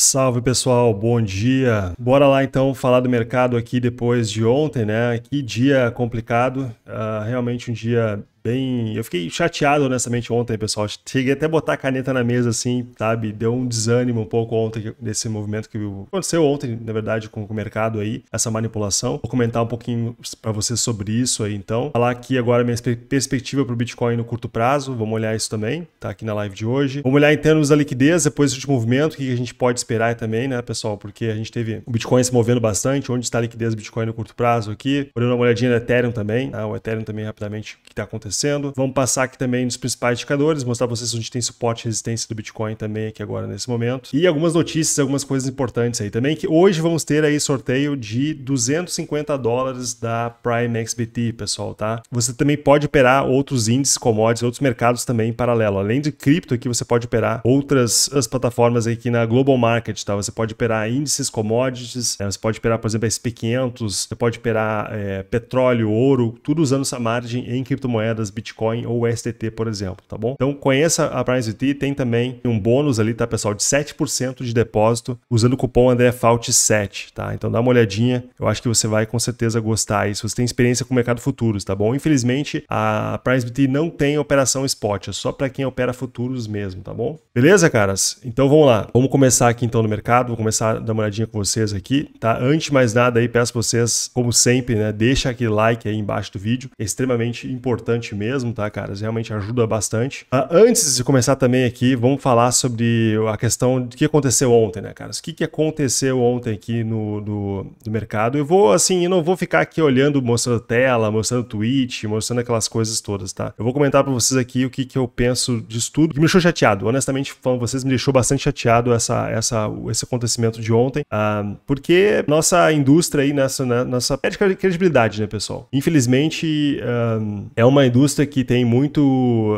Salve pessoal, bom dia. Bora lá então falar do mercado aqui depois de ontem, né? Que dia complicado, uh, realmente um dia bem. Eu fiquei chateado, honestamente, ontem, pessoal. Cheguei até a botar a caneta na mesa, assim, sabe? Deu um desânimo um pouco ontem desse movimento que aconteceu ontem, na verdade, com o mercado aí, essa manipulação. Vou comentar um pouquinho para você sobre isso aí, então. Falar aqui agora minha perspectiva para o Bitcoin no curto prazo. Vamos olhar isso também, tá aqui na live de hoje. Vamos olhar em termos da liquidez, depois desse movimento, o que a gente pode esperar também, né, pessoal? Porque a gente teve o Bitcoin se movendo bastante, onde está a liquidez do Bitcoin no curto prazo aqui. Vou dar uma olhadinha no Ethereum também, né? o Ethereum também rapidamente, o que está acontecendo acontecendo. Vamos passar aqui também nos principais indicadores, mostrar para vocês onde tem suporte e resistência do Bitcoin também aqui agora nesse momento. E algumas notícias, algumas coisas importantes aí também, que hoje vamos ter aí sorteio de 250 dólares da Prime XBT, pessoal, tá? Você também pode operar outros índices, commodities, outros mercados também em paralelo. Além de cripto aqui, você pode operar outras as plataformas aqui na Global Market, tá? Você pode operar índices, commodities, né? você pode operar, por exemplo, SP500, você pode operar é, petróleo, ouro, tudo usando essa margem em criptomoeda moedas Bitcoin ou USDT, por exemplo, tá bom? Então conheça a BinanceUT, tem também um bônus ali, tá pessoal, de 7% de depósito usando o cupom AndréFault7, tá? Então dá uma olhadinha, eu acho que você vai com certeza gostar e se você tem experiência com o mercado futuros, tá bom? Infelizmente, a BinanceUT não tem operação spot, é só para quem opera futuros mesmo, tá bom? Beleza, caras? Então vamos lá, vamos começar aqui então no mercado, vou começar a dar uma olhadinha com vocês aqui, tá? Antes de mais nada aí, peço vocês, como sempre, né, deixa aquele like aí embaixo do vídeo, é extremamente importante importante mesmo, tá, caras? Realmente ajuda bastante. Ah, antes de começar também aqui, vamos falar sobre a questão do que aconteceu ontem, né, cara O que, que aconteceu ontem aqui no, no, no mercado? Eu vou, assim, eu não vou ficar aqui olhando, mostrando tela, mostrando tweet, mostrando aquelas coisas todas, tá? Eu vou comentar para vocês aqui o que, que eu penso disso tudo. Que me deixou chateado, honestamente falando, vocês me deixou bastante chateado essa, essa, esse acontecimento de ontem, uh, porque nossa indústria aí, nessa, né, nossa perde credibilidade, né, pessoal? Infelizmente, uh, é uma indústria indústria que tem muito,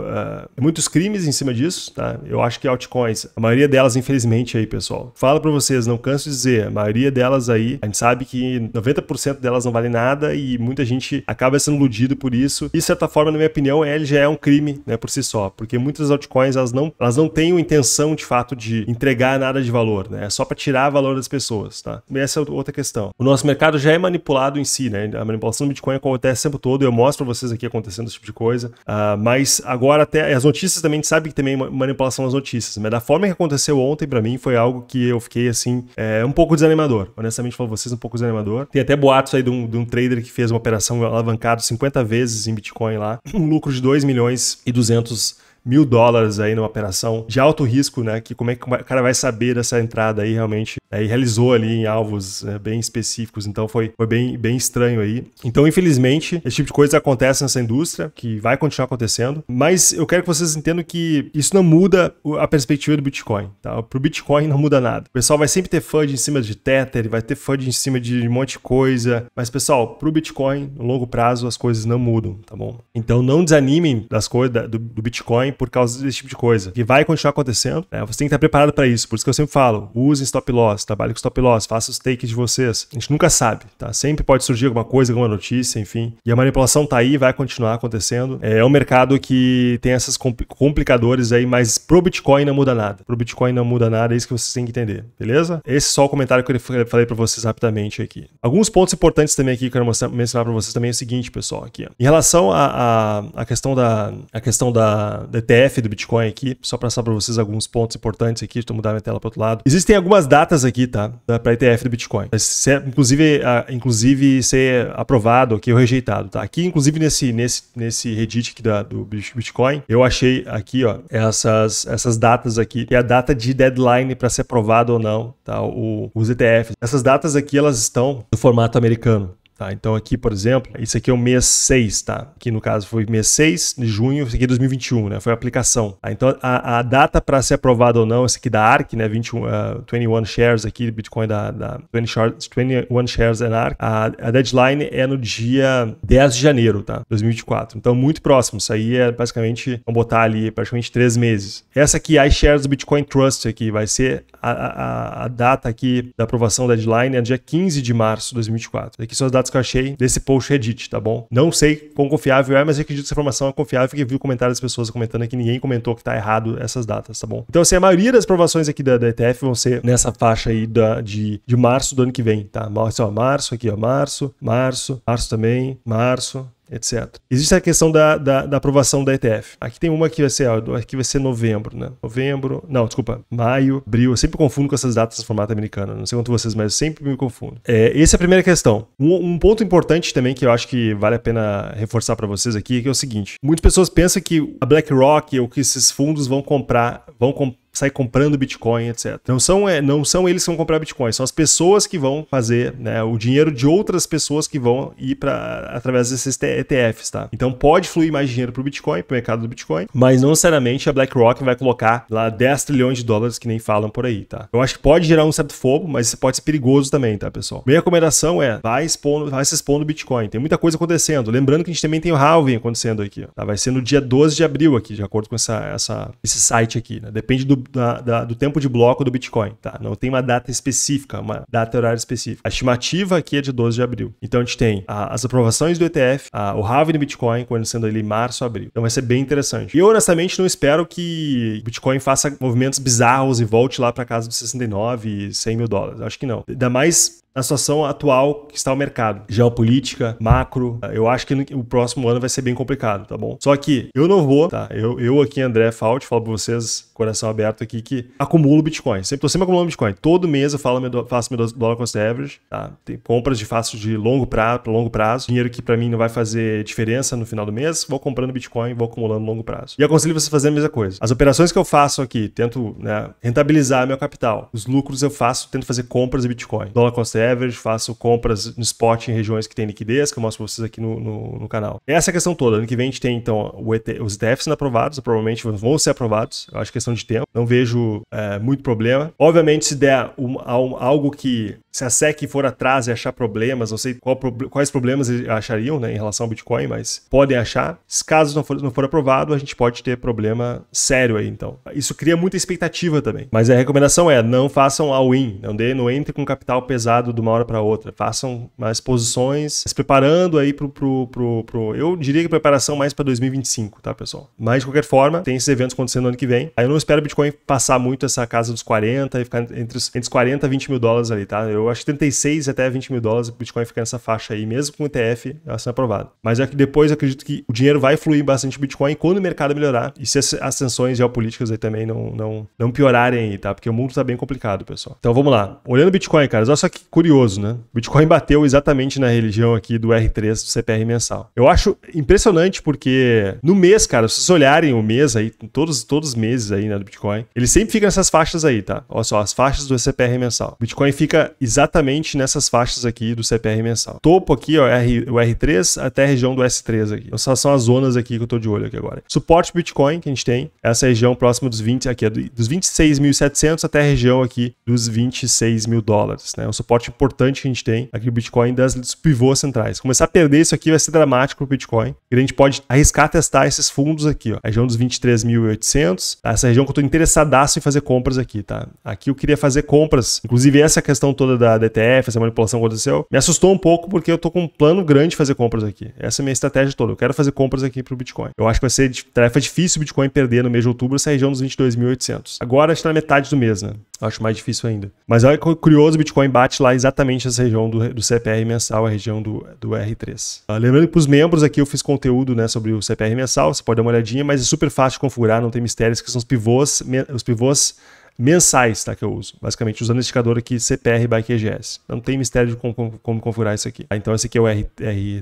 uh, muitos crimes em cima disso, tá? Eu acho que altcoins, a maioria delas, infelizmente, aí, pessoal, falo para vocês, não canso de dizer, a maioria delas aí, a gente sabe que 90% delas não vale nada e muita gente acaba sendo iludido por isso. E, de certa forma, na minha opinião, ele já é um crime, né, por si só, porque muitas altcoins, elas não, elas não têm intenção, de fato, de entregar nada de valor, né? É só para tirar valor das pessoas, tá? E essa é outra questão. O nosso mercado já é manipulado em si, né? A manipulação do Bitcoin acontece o tempo todo, eu mostro para vocês aqui acontecendo esse tipo de de coisa. Uh, mas agora até as notícias também, a gente sabe que também é manipulação das notícias, mas da forma que aconteceu ontem para mim foi algo que eu fiquei assim, é, um pouco desanimador. Honestamente, falo vocês, um pouco desanimador. Tem até boatos aí de um, de um trader que fez uma operação alavancada 50 vezes em Bitcoin lá, um lucro de 2 milhões e 200 mil dólares aí numa operação de alto risco, né? Que como é que o cara vai saber dessa entrada aí realmente? Né? E realizou ali em alvos né, bem específicos, então foi, foi bem, bem estranho aí. Então, infelizmente, esse tipo de coisa acontece nessa indústria, que vai continuar acontecendo, mas eu quero que vocês entendam que isso não muda a perspectiva do Bitcoin, tá? Pro Bitcoin não muda nada. O pessoal vai sempre ter FUD em cima de Tether, vai ter FUD em cima de um monte de coisa, mas pessoal, pro Bitcoin, no longo prazo, as coisas não mudam, tá bom? Então, não desanimem das coisas do, do Bitcoin, por causa desse tipo de coisa. que vai continuar acontecendo, né? Você tem que estar preparado para isso. Por isso que eu sempre falo: usem stop loss, trabalhe com stop loss, faça os takes de vocês. A gente nunca sabe, tá? Sempre pode surgir alguma coisa, alguma notícia, enfim. E a manipulação tá aí, vai continuar acontecendo. É, é um mercado que tem essas complicadores aí, mas pro Bitcoin não muda nada. Pro Bitcoin não muda nada, é isso que vocês têm que entender, beleza? Esse é só o comentário que eu falei para vocês rapidamente aqui. Alguns pontos importantes também aqui que eu quero mencionar para vocês também é o seguinte, pessoal, aqui. Ó. Em relação à questão da a questão da, da ETF do Bitcoin aqui, só para passar para vocês alguns pontos importantes aqui, deixa eu mudar minha tela para outro lado. Existem algumas datas aqui, tá? Para ETF do Bitcoin. Ser, é, inclusive, a, inclusive ser aprovado aqui ou rejeitado, tá? Aqui, inclusive, nesse, nesse, nesse Reddit aqui da, do Bitcoin, eu achei aqui, ó, essas, essas datas aqui, que é a data de deadline para ser aprovado ou não, tá? O, os ETFs. Essas datas aqui, elas estão no formato americano. Tá, então aqui, por exemplo, isso aqui é o mês 6, tá? Aqui no caso foi mês 6 de junho, isso aqui é 2021, né? Foi a aplicação. Tá? Então a, a data para ser aprovada ou não, esse aqui da ARC, né? 21, uh, 21 shares aqui, Bitcoin da, da 20 shares, 21 shares and ARC. A, a, deadline é no dia 10 de janeiro, tá? 2024. Então muito próximo. Isso aí é basicamente, vamos botar ali praticamente três meses. Essa aqui, iShares do Bitcoin Trust aqui, vai ser a, a, a data aqui da aprovação da deadline é dia 15 de março de 2024. Aqui são as datas que eu achei desse post Reddit, tá bom? Não sei quão confiável é, mas eu acredito que essa informação é confiável, porque vi o comentário das pessoas comentando aqui, ninguém comentou que tá errado essas datas, tá bom? Então, assim, a maioria das aprovações aqui da, da ETF vão ser nessa faixa aí da, de, de março do ano que vem, tá? Assim, ó, março aqui, ó, março, março, março também, março, etc. Existe a questão da, da, da, aprovação da ETF. Aqui tem uma que vai ser, aqui vai ser novembro, né? Novembro, não, desculpa, maio, abril. Eu sempre confundo com essas datas no formato americano. Não sei quanto vocês, mas eu sempre me confundo. É, essa é a primeira questão. Um, um ponto importante também que eu acho que vale a pena reforçar para vocês aqui é, é o seguinte: muitas pessoas pensam que a BlackRock ou que esses fundos vão comprar, vão comprar sai comprando Bitcoin, etc. Não são, é, não são eles que vão comprar Bitcoin, são as pessoas que vão fazer, né, o dinheiro de outras pessoas que vão ir para através desses ETFs, tá? Então pode fluir mais dinheiro para o Bitcoin, para o mercado do Bitcoin, mas não necessariamente a BlackRock vai colocar lá 10 trilhões de dólares que nem falam por aí, tá? Eu acho que pode gerar um certo fogo, mas isso pode ser perigoso também, tá, pessoal? Minha recomendação é vai expondo, vai se expondo Bitcoin. Tem muita coisa acontecendo. Lembrando que a gente também tem o halving acontecendo aqui, tá? Vai ser no dia 12 de abril aqui, de acordo com essa, essa esse site aqui, né? Depende do da, da, do tempo de bloco do Bitcoin, tá? Não tem uma data específica, uma data horária específica. A estimativa aqui é de 12 de abril. Então a gente tem a, as aprovações do ETF, a, o halving do Bitcoin, quando sendo ele março, abril. Então vai ser bem interessante. E eu honestamente não espero que Bitcoin faça movimentos bizarros e volte lá para casa dos 69 e 100 mil dólares. Acho que não. Ainda mais na situação atual que está o mercado. Geopolítica, macro, eu acho que o próximo ano vai ser bem complicado, tá bom? Só que eu não vou, tá? Eu, eu aqui, André Fault, falo pra vocês, coração aberto aqui, que acumulo Bitcoin. Sempre, tô sempre acumulando Bitcoin. Todo mês eu falo, faço meu dólar cost average, tá? Tem compras de faço de longo prazo, longo prazo. Dinheiro que para mim não vai fazer diferença no final do mês, vou comprando Bitcoin, vou acumulando longo prazo. E aconselho você a fazer a mesma coisa. As operações que eu faço aqui, tento né, rentabilizar meu capital. Os lucros eu faço, tento fazer compras de Bitcoin. Dólar cost average, faço compras no spot em regiões que tem liquidez, que eu mostro pra vocês aqui no, no, no canal. É essa é a questão toda. Ano que vem a gente tem, então, ET, os ETFs sendo aprovados, provavelmente vão ser aprovados, eu acho é questão de tempo, não vejo é, muito problema. Obviamente, se der um, um, algo que se a SEC for atrás e achar problemas, não sei qual, quais problemas achariam né, em relação ao Bitcoin, mas podem achar. Se caso não for, não for aprovado, a gente pode ter problema sério aí, então. Isso cria muita expectativa também. Mas a recomendação é não façam all-in, não, entrem não entre com capital pesado de uma hora para outra. Façam mais posições, se preparando aí pro, pro, pro, pro Eu diria que preparação mais para 2025, tá, pessoal? Mas de qualquer forma, tem esses eventos acontecendo ano que vem. Aí eu não espero o Bitcoin passar muito essa casa dos 40 e ficar entre entre os 40 e 20 mil dólares ali, tá? Eu eu acho que 36 até 20 mil dólares o Bitcoin fica nessa faixa aí, mesmo com o ETF sendo aprovado. Mas é que depois eu acredito que o dinheiro vai fluir bastante Bitcoin quando o mercado melhorar e se as, tensões geopolíticas aí também não, não, não piorarem aí, tá? Porque o mundo tá bem complicado, pessoal. Então vamos lá. Olhando o Bitcoin, cara, olha só que curioso, né? Bitcoin bateu exatamente na religião aqui do R3 do CPR mensal. Eu acho impressionante porque no mês, cara, se vocês olharem o mês aí, todos, todos os meses aí, né, do Bitcoin, ele sempre fica nessas faixas aí, tá? Olha só, as faixas do CPR mensal. Bitcoin fica exatamente nessas faixas aqui do CPR mensal. Topo aqui, ó, R, o R3 até a região do S3 aqui. Então, essas são as zonas aqui que eu tô de olho aqui agora. Suporte Bitcoin que a gente tem, essa região próxima dos 20, aqui é dos 26.700 até a região aqui dos 26 mil dólares, né? É um suporte importante que a gente tem aqui do Bitcoin das, pivôs centrais. Começar a perder isso aqui vai ser dramático pro Bitcoin. E a gente pode arriscar testar esses fundos aqui, ó. A região dos 23.800, tá? Essa região que eu tô interessadaço em fazer compras aqui, tá? Aqui eu queria fazer compras, inclusive essa questão toda da DTF, essa manipulação que aconteceu, me assustou um pouco porque eu tô com um plano grande de fazer compras aqui. Essa é a minha estratégia toda. Eu quero fazer compras aqui pro Bitcoin. Eu acho que vai ser tarefa difícil o Bitcoin perder no mês de outubro essa região dos 22.800. Agora a gente tá na metade do mês, né? Eu acho mais difícil ainda. Mas olha que curioso, o Bitcoin bate lá exatamente essa região do, do CPR mensal, a região do, do R3. Ah, lembrando que para os membros aqui eu fiz conteúdo né, sobre o CPR mensal, você pode dar uma olhadinha, mas é super fácil de configurar, não tem mistérios, que são os pivôs, os pivôs mensais tá, que eu uso, basicamente usando esse indicador aqui CPR by QGS. Não tem mistério de como, como, como configurar isso aqui. Ah, então esse aqui é o R,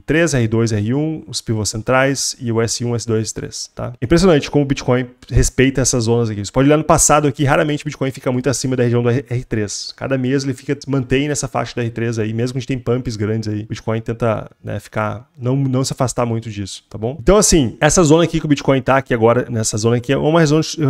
3 R2, R1, os pivôs centrais e o S1, S2, S3. Tá? Impressionante como o Bitcoin respeita essas zonas aqui. Você pode olhar no passado aqui, raramente o Bitcoin fica muito acima da região do R3. Cada mês ele fica mantém nessa faixa da R3 aí, mesmo que a gente tem pumps grandes aí, o Bitcoin tenta né, ficar, não, não se afastar muito disso, tá bom? Então assim, essa zona aqui que o Bitcoin tá aqui agora, nessa zona aqui, é uma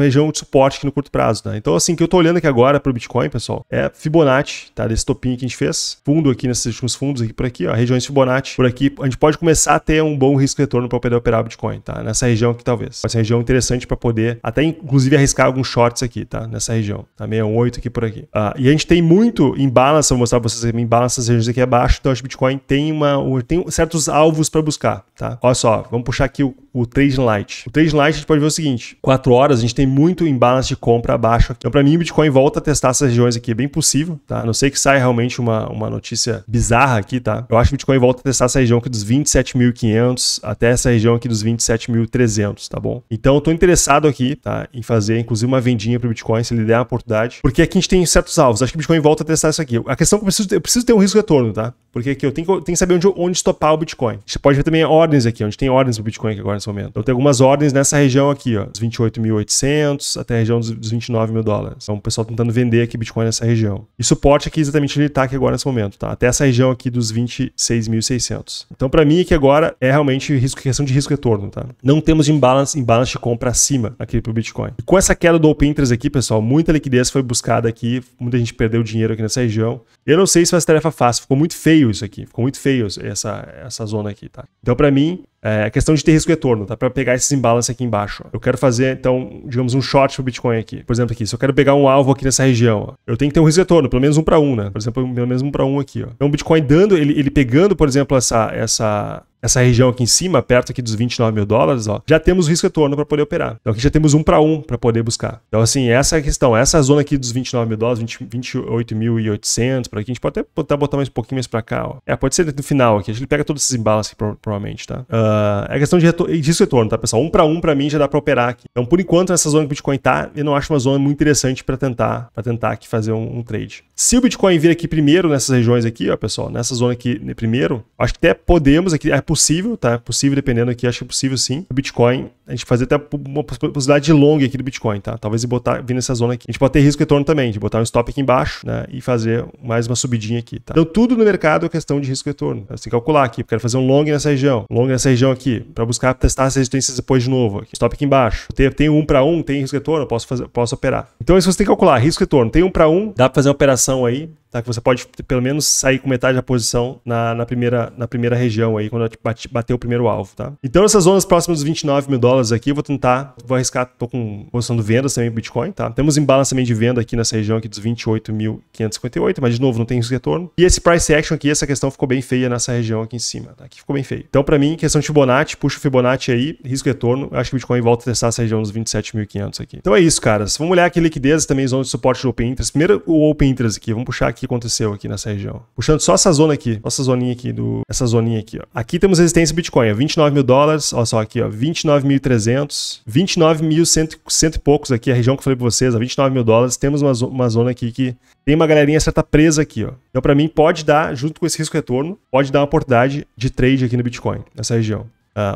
região de suporte aqui no curto prazo, tá? Então assim, que eu tô olhando aqui agora pro Bitcoin, pessoal, é Fibonacci, tá? Desse topinho que a gente fez. Fundo aqui nesses últimos fundos aqui por aqui, ó. Regiões Fibonacci. Por aqui, a gente pode começar a ter um bom risco-retorno para poder operar Bitcoin, tá? Nessa região aqui, talvez. Pode ser uma região interessante para poder até, inclusive, arriscar alguns shorts aqui, tá? Nessa região. Tá? 68 aqui por aqui. Uh, e a gente tem muito em balance, vou mostrar pra vocês em balance as regiões aqui abaixo. Então, acho que Bitcoin tem, uma, tem certos alvos para buscar, tá? Olha só, vamos puxar aqui o, o Light. O Trade Light a gente pode ver o seguinte: 4 horas a gente tem muito em balance de compra abaixo aqui. Então, para mim o Bitcoin volta a testar essas regiões aqui, é bem possível, tá? A não sei que saia realmente uma, uma notícia bizarra aqui, tá? Eu acho que o Bitcoin volta a testar essa região aqui dos 27.500 até essa região aqui dos 27.300, tá bom? Então eu tô interessado aqui, tá? Em fazer inclusive uma vendinha pro Bitcoin, se ele der uma oportunidade, porque aqui a gente tem certos alvos. Acho que o Bitcoin volta a testar isso aqui. A questão é que eu preciso, eu preciso ter um risco retorno, tá? Porque aqui eu tenho, tenho que saber onde, onde estopar o Bitcoin. Você pode ver também ordens aqui, onde tem ordens pro Bitcoin aqui agora nesse momento. Então tem algumas ordens nessa região aqui, ó, dos 28.800 até a região dos 29 mil dólares dólar. Então, o pessoal tentando vender aqui Bitcoin nessa região. E suporte aqui exatamente onde ele está aqui agora nesse momento, tá? Até essa região aqui dos 26.600. Então, para mim, aqui agora é realmente risco, questão de risco-retorno, tá? Não temos imbalance, imbalance de compra acima aqui para o Bitcoin. E com essa queda do Open Interest aqui, pessoal, muita liquidez foi buscada aqui, muita gente perdeu dinheiro aqui nessa região. Eu não sei se faz tarefa fácil, ficou muito feio isso aqui, ficou muito feio essa, essa zona aqui, tá? Então, para mim, é questão de ter risco retorno, tá? Para pegar esses imbalance aqui embaixo. Ó. Eu quero fazer, então, digamos, um short pro Bitcoin aqui. Por exemplo, aqui. Se eu quero pegar um alvo aqui nessa região, ó, eu tenho que ter um risco retorno, pelo menos um para um, né? Por exemplo, pelo menos um para um aqui, ó. Então, o Bitcoin dando, ele, ele pegando, por exemplo, essa, essa, essa região aqui em cima, perto aqui dos 29 mil dólares, ó, já temos risco retorno para poder operar. Então aqui já temos um para um para poder buscar. Então assim, essa é a questão. Essa é zona aqui dos 29 mil dólares, 28.800, para aqui, a gente pode até botar, botar mais um pouquinho mais para cá. Ó. É, pode ser no final aqui. A gente pega todos esses embalas aqui, provavelmente, tá? Uh, é questão de, retor risco retorno, tá, pessoal? Um para um para mim já dá para operar aqui. Então por enquanto, nessa zona que o Bitcoin tá, eu não acho uma zona muito interessante para tentar, para tentar aqui fazer um, um, trade. Se o Bitcoin vir aqui primeiro nessas regiões aqui, ó, pessoal, nessa zona aqui né, primeiro, acho que até podemos aqui é, possível, tá? É possível, dependendo aqui, acho que é possível sim. O Bitcoin, a gente fazer até uma possibilidade de long aqui do Bitcoin, tá? Talvez botar vir nessa zona aqui. A gente pode ter risco retorno também, de botar um stop aqui embaixo, né? E fazer mais uma subidinha aqui, tá? Então tudo no mercado é questão de risco retorno. Tá? Você tem que calcular aqui. Eu quero fazer um long nessa região, long nessa região aqui, para buscar testar as resistências depois de novo. Aqui. Stop aqui embaixo. Tem, tem um para um, tem risco retorno, posso, fazer, posso operar. Então isso você tem que calcular, risco retorno. Tem um para um, dá para fazer uma operação aí, tá? Que você pode pelo menos sair com metade da posição na, na, primeira, na primeira região aí, quando bater o primeiro alvo, tá? Então essas zonas próximas dos 29 mil dólares aqui, eu vou tentar, vou arriscar, tô com posição de vendas também Bitcoin, tá? Temos imbalance também de venda aqui nessa região aqui dos 28.558, mas de novo, não tem retorno. E esse price action aqui, essa questão ficou bem feia nessa região aqui em cima, tá? Aqui ficou bem feio. Então para mim, questão de Fibonacci, puxa o Fibonacci aí, risco retorno, eu acho que o Bitcoin volta a testar essa região dos 27.500 aqui. Então é isso, caras. Vamos olhar aqui liquidez também, zona de suporte do Open Interest. Primeiro o Open Interest aqui, vamos puxar aqui o que aconteceu aqui nessa região. Puxando só essa zona aqui, essa zoninha aqui do... essa zoninha aqui, ó. Aqui tem temos resistência Bitcoin, 29 mil dólares, olha só aqui, ó, 29.300, 29.100 e poucos aqui, a região que eu falei para vocês, a 29 mil dólares, temos uma, uma zona aqui que tem uma galerinha certa presa aqui, ó. Então para mim pode dar, junto com esse risco retorno, pode dar uma oportunidade de trade aqui no Bitcoin, nessa região.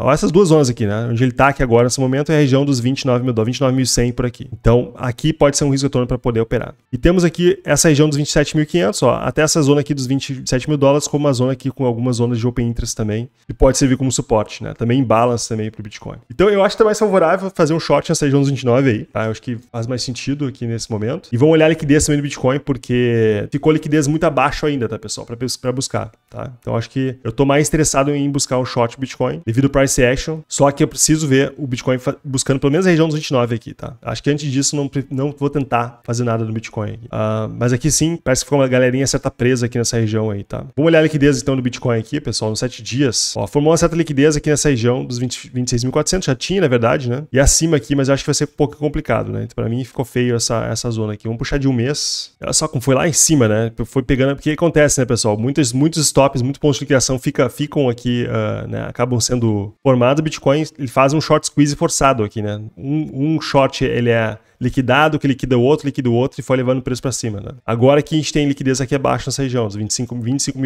Uh, essas duas zonas aqui, né? Onde ele está aqui agora nesse momento é a região dos 29 mil dólares, 29.100 por aqui. Então, aqui pode ser um risco retorno para poder operar. E temos aqui essa região dos 27.500, ó, até essa zona aqui dos 27 mil dólares, como uma zona aqui com algumas zonas de open interest também, e pode servir como suporte, né? Também em balance também para o Bitcoin. Então, eu acho que é tá mais favorável fazer um short nessa região dos 29 aí, tá? Eu acho que faz mais sentido aqui nesse momento. E vamos olhar a liquidez também do Bitcoin, porque ficou liquidez muito abaixo ainda, tá, pessoal? Para buscar, tá? Então, acho que eu estou mais interessado em buscar um short Bitcoin, devido price action, só que eu preciso ver o Bitcoin buscando pelo menos a região dos 29 aqui, tá? Acho que antes disso não, não vou tentar fazer nada no Bitcoin. Uh, mas aqui sim, parece que ficou uma galerinha certa presa aqui nessa região aí, tá? Vamos olhar a liquidez então do Bitcoin aqui, pessoal, nos 7 dias. Ó, formou uma certa liquidez aqui nessa região dos 26.400, já tinha na verdade, né? E acima aqui, mas acho que vai ser um pouco complicado, né? Então, pra mim ficou feio essa, essa zona aqui. Vamos puxar de um mês. Olha só como foi lá em cima, né? Foi pegando, porque acontece, né, pessoal? Muitos, muitos stops, muitos pontos de liquidação fica, ficam aqui, uh, né? Acabam sendo formado, o Bitcoin ele faz um short squeeze forçado aqui, né? Um, um short ele é liquidado, que liquida o outro, liquida o outro e foi levando o preço para cima. Né? Agora que a gente tem liquidez aqui abaixo nessa região, dos 25.800, 25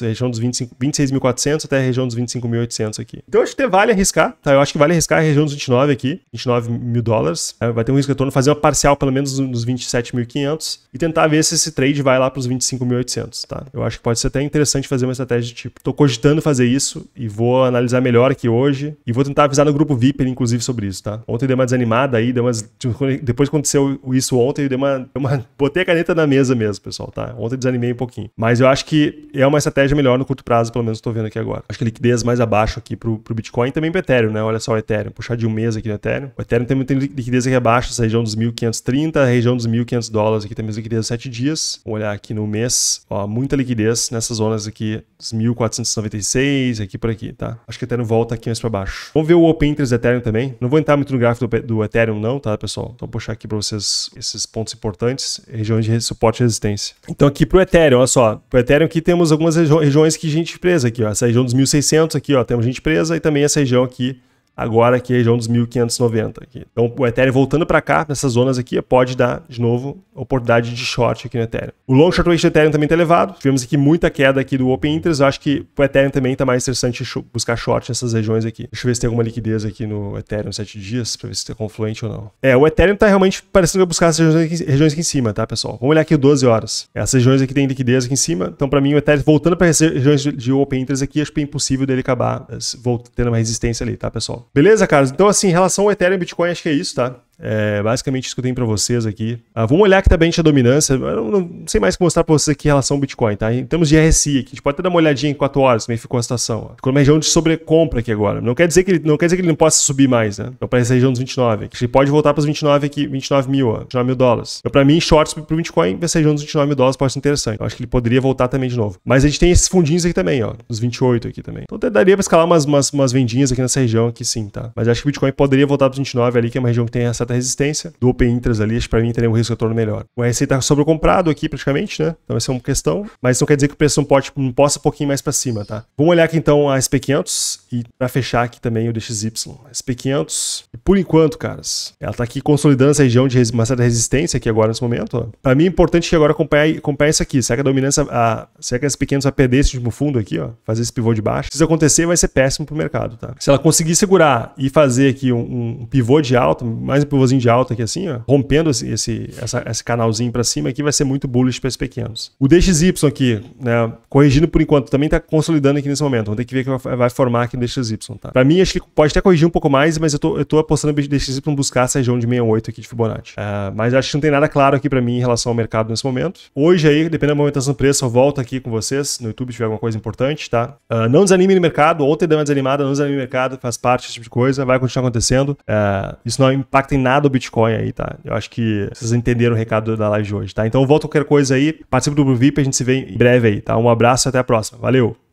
região dos 26.400 até a região dos 25.800 aqui. Então acho que vale arriscar, tá? Eu acho que vale arriscar a região dos 29 aqui, 29 mil dólares. É, vai ter um risco de retorno, fazer uma parcial pelo menos nos 27.500 e tentar ver se esse trade vai lá para os 25.800, tá? Eu acho que pode ser até interessante fazer uma estratégia de tipo, tô cogitando fazer isso e vou analisar melhor aqui hoje e vou tentar avisar no grupo VIP, inclusive, sobre isso, tá? Ontem deu uma desanimada aí, deu umas tipo, depois que aconteceu isso ontem, eu dei uma, uma, Botei a caneta na mesa mesmo, pessoal, tá? Ontem desanimei um pouquinho. Mas eu acho que é uma estratégia melhor no curto prazo, pelo menos estou vendo aqui agora. Acho que liquidez mais abaixo aqui pro, pro Bitcoin e também pro Ethereum, né? Olha só o Ethereum. Puxar de um mês aqui no Ethereum. O Ethereum também tem liquidez aqui abaixo, essa região dos 1.530, região dos 1.500 dólares aqui também liquidez 7 dias. Vamos olhar aqui no mês. Ó, muita liquidez nessas zonas aqui, dos 1.496, aqui por aqui, tá? Acho que o Ethereum volta aqui mais para baixo. Vamos ver o Open Interest Ethereum também. Não vou entrar muito no gráfico do, do Ethereum não, tá, pessoal? Então, puxar aqui para vocês esses pontos importantes, regiões de suporte e resistência. Então aqui para o Ethereum, olha só, para o Ethereum aqui temos algumas regi regiões que gente presa aqui, ó, essa região dos 1600 aqui, ó, temos gente presa e também essa região aqui agora aqui, região dos 1590. Aqui. Então, o Ethereum voltando para cá, nessas zonas aqui, pode dar, de novo, oportunidade de short aqui no Ethereum. O long short rate do Ethereum também está elevado. Tivemos aqui muita queda aqui do Open Interest. Eu acho que o Ethereum também está mais interessante buscar short nessas regiões aqui. Deixa eu ver se tem alguma liquidez aqui no Ethereum 7 dias, para ver se é confluente ou não. É, o Ethereum está realmente parecendo buscar essas regiões aqui, regiões aqui, em cima, tá, pessoal? Vamos olhar aqui 12 horas. Essas regiões aqui tem liquidez aqui em cima. Então, para mim, o Ethereum voltando para regiões de Open Interest aqui, acho que é impossível dele acabar eh, tendo uma resistência ali, tá, pessoal? Beleza, caras? Então, assim, em relação ao Ethereum e Bitcoin, acho que é isso, tá? É basicamente isso que eu tenho para vocês aqui. Ah, vamos olhar aqui também a dominância. Eu não, não sei mais o que mostrar para vocês aqui em relação ao Bitcoin, tá? Em termos de RSI aqui, a gente pode até dar uma olhadinha em 4 horas, como ficou a situação. Ó. Ficou uma região de sobrecompra aqui agora. Não quer dizer que ele não, quer dizer que ele não possa subir mais, né? Então, para essa região dos 29. que Ele pode voltar para os 29 aqui, 29 mil, ó, 29 mil dólares. Então, para mim, shorts para o Bitcoin, essa região dos 29 mil dólares pode ser interessante. acho que ele poderia voltar também de novo. Mas a gente tem esses fundinhos aqui também, ó, dos 28 aqui também. Então, até daria para escalar umas, umas, umas vendinhas aqui nessa região aqui sim, tá? Mas acho que o Bitcoin poderia voltar para os 29 ali, que é uma região que tem essa certa resistência do open interest ali, acho que para mim teria um risco retorno melhor. O RSI está sobrecomprado aqui praticamente, né? Então essa é uma questão, mas isso não quer dizer que o preço não, pode, tipo, não possa um pouquinho mais para cima, tá? Vamos olhar aqui então a SP500 e para fechar aqui também o DXY. SP500, por enquanto, caras, ela está aqui consolidando essa região de uma certa resistência aqui agora nesse momento. Para mim é importante que agora acompanhe, isso aqui. Será que a dominância, a, será que a SP500 vai perder esse último fundo aqui, ó? Fazer esse pivô de baixo? Se isso acontecer, vai ser péssimo para o mercado, tá? Se ela conseguir segurar e fazer aqui um, um pivô de alta, mais um pivô curvazinha de alta aqui assim, ó, rompendo esse, esse, essa, esse canalzinho para cima aqui, vai ser muito bullish para esses pequenos. O DXY aqui, né, corrigindo por enquanto, também está consolidando aqui nesse momento. Vamos ter que ver o que vai formar aqui no DXY, tá? Para mim, acho que pode até corrigir um pouco mais, mas eu tô, eu tô apostando no DXY buscar essa região de 68 aqui de Fibonacci. Uh, mas acho que não tem nada claro aqui para mim em relação ao mercado nesse momento. Hoje aí, dependendo da movimentação do preço, eu volto aqui com vocês no YouTube se tiver alguma coisa importante, tá? Uh, não desanime no mercado, ontem deu uma desanimada, não desanime no mercado, faz parte desse tipo de coisa, vai continuar acontecendo. Uh, isso não impacta em nada nada o Bitcoin aí, tá? Eu acho que vocês entenderam o recado da live de hoje, tá? Então volta qualquer coisa aí, participe do grupo VIP, a gente se vê em breve aí, tá? Um abraço e até a próxima. Valeu!